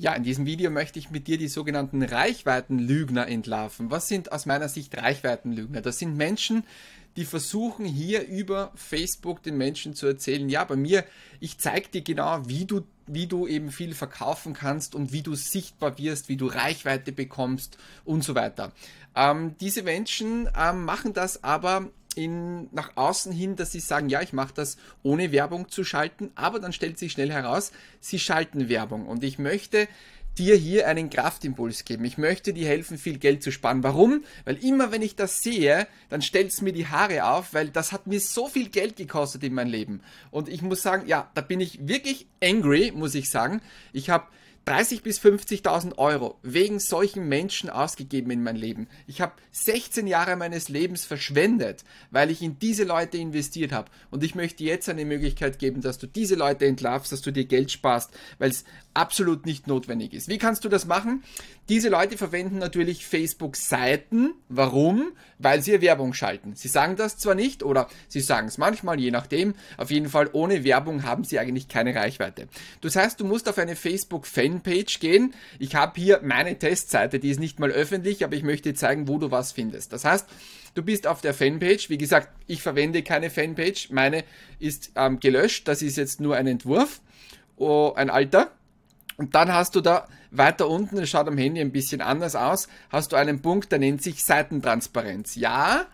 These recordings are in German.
Ja, in diesem Video möchte ich mit dir die sogenannten Reichweitenlügner entlarven. Was sind aus meiner Sicht Reichweitenlügner? Das sind Menschen, die versuchen hier über Facebook den Menschen zu erzählen, ja, bei mir, ich zeige dir genau, wie du, wie du eben viel verkaufen kannst und wie du sichtbar wirst, wie du Reichweite bekommst und so weiter. Ähm, diese Menschen ähm, machen das aber in, nach außen hin, dass sie sagen, ja, ich mache das ohne Werbung zu schalten, aber dann stellt sich schnell heraus, sie schalten Werbung. Und ich möchte dir hier einen Kraftimpuls geben. Ich möchte dir helfen, viel Geld zu sparen. Warum? Weil immer wenn ich das sehe, dann stellt es mir die Haare auf, weil das hat mir so viel Geld gekostet in meinem Leben. Und ich muss sagen, ja, da bin ich wirklich angry, muss ich sagen. Ich habe 30 bis 50.000 Euro wegen solchen Menschen ausgegeben in mein Leben. Ich habe 16 Jahre meines Lebens verschwendet, weil ich in diese Leute investiert habe. Und ich möchte jetzt eine Möglichkeit geben, dass du diese Leute entlarvst, dass du dir Geld sparst, weil es absolut nicht notwendig ist. Wie kannst du das machen? Diese Leute verwenden natürlich Facebook-Seiten. Warum? Weil sie Werbung schalten. Sie sagen das zwar nicht oder sie sagen es manchmal, je nachdem. Auf jeden Fall ohne Werbung haben sie eigentlich keine Reichweite. Das heißt, du musst auf eine Facebook-Fan Landingpage gehen. Ich habe hier meine Testseite, die ist nicht mal öffentlich, aber ich möchte zeigen, wo du was findest. Das heißt, du bist auf der Fanpage. Wie gesagt, ich verwende keine Fanpage. Meine ist ähm, gelöscht. Das ist jetzt nur ein Entwurf, oh, ein alter. Und dann hast du da weiter unten, das schaut am Handy ein bisschen anders aus, hast du einen Punkt, der nennt sich Seitentransparenz. Ja,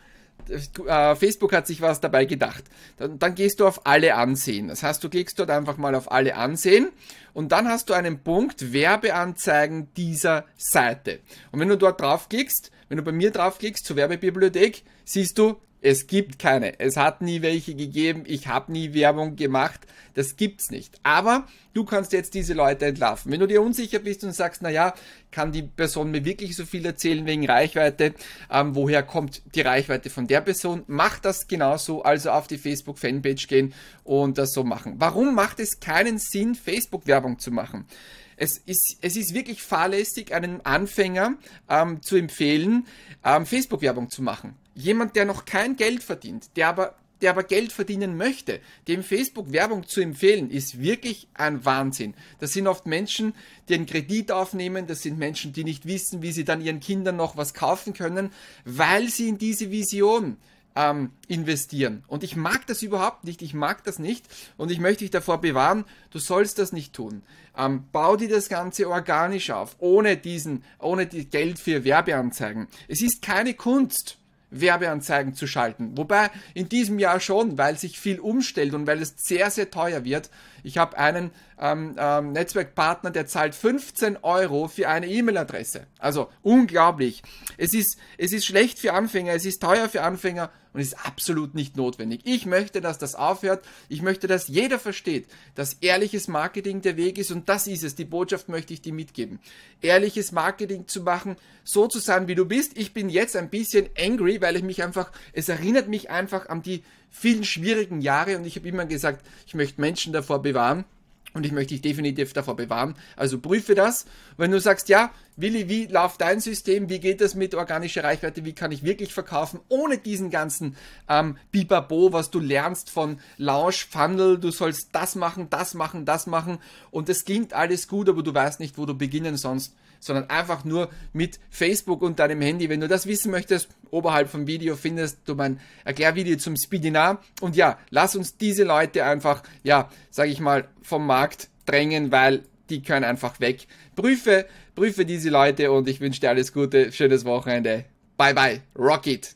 äh, Facebook hat sich was dabei gedacht. Dann, dann gehst du auf alle ansehen. Das heißt, du klickst dort einfach mal auf alle ansehen und dann hast du einen Punkt Werbeanzeigen dieser Seite. Und wenn du dort draufklickst, wenn du bei mir draufklickst zur Werbebibliothek, siehst du es gibt keine. Es hat nie welche gegeben. Ich habe nie Werbung gemacht. Das gibt's nicht. Aber du kannst jetzt diese Leute entlarven. Wenn du dir unsicher bist und sagst, na ja, kann die Person mir wirklich so viel erzählen wegen Reichweite? Ähm, woher kommt die Reichweite von der Person? Mach das genauso. Also auf die Facebook Fanpage gehen und das so machen. Warum macht es keinen Sinn, Facebook Werbung zu machen? es ist, es ist wirklich fahrlässig, einem Anfänger ähm, zu empfehlen, ähm, Facebook-Werbung zu machen jemand, der noch kein Geld verdient, der aber, der aber Geld verdienen möchte, dem Facebook Werbung zu empfehlen, ist wirklich ein Wahnsinn. Das sind oft Menschen, die einen Kredit aufnehmen, das sind Menschen, die nicht wissen, wie sie dann ihren Kindern noch was kaufen können, weil sie in diese Vision ähm, investieren. Und ich mag das überhaupt nicht, ich mag das nicht und ich möchte dich davor bewahren, du sollst das nicht tun. Ähm, bau dir das Ganze organisch auf, ohne diesen, ohne die Geld für Werbeanzeigen. Es ist keine Kunst. Werbeanzeigen zu schalten. Wobei in diesem Jahr schon, weil sich viel umstellt und weil es sehr, sehr teuer wird. Ich habe einen ähm, ähm, Netzwerkpartner, der zahlt 15 Euro für eine E-Mail-Adresse. Also unglaublich. Es ist, es ist schlecht für Anfänger, es ist teuer für Anfänger und ist absolut nicht notwendig. Ich möchte, dass das aufhört. Ich möchte, dass jeder versteht, dass ehrliches Marketing der Weg ist und das ist es. Die Botschaft möchte ich dir mitgeben. Ehrliches Marketing zu machen, so zu sein, wie du bist. Ich bin jetzt ein bisschen angry, weil ich mich einfach, es erinnert mich einfach an die vielen schwierigen Jahre und ich habe immer gesagt, ich möchte Menschen davor bewahren, und ich möchte dich definitiv davor bewahren. Also prüfe das. Wenn du sagst, ja, Willi, wie läuft dein System? Wie geht das mit organischer Reichweite? Wie kann ich wirklich verkaufen ohne diesen ganzen ähm, Bibabo, was du lernst von Launch, Funnel? Du sollst das machen, das machen, das machen. Und es klingt alles gut, aber du weißt nicht, wo du beginnen sonst sondern einfach nur mit Facebook und deinem Handy. Wenn du das wissen möchtest, oberhalb vom Video findest du mein Erklärvideo zum Speedinar. Und ja, lass uns diese Leute einfach, ja, sag ich mal, vom Markt drängen, weil die können einfach weg. Prüfe, prüfe diese Leute und ich wünsche dir alles Gute, schönes Wochenende. Bye bye, Rocket!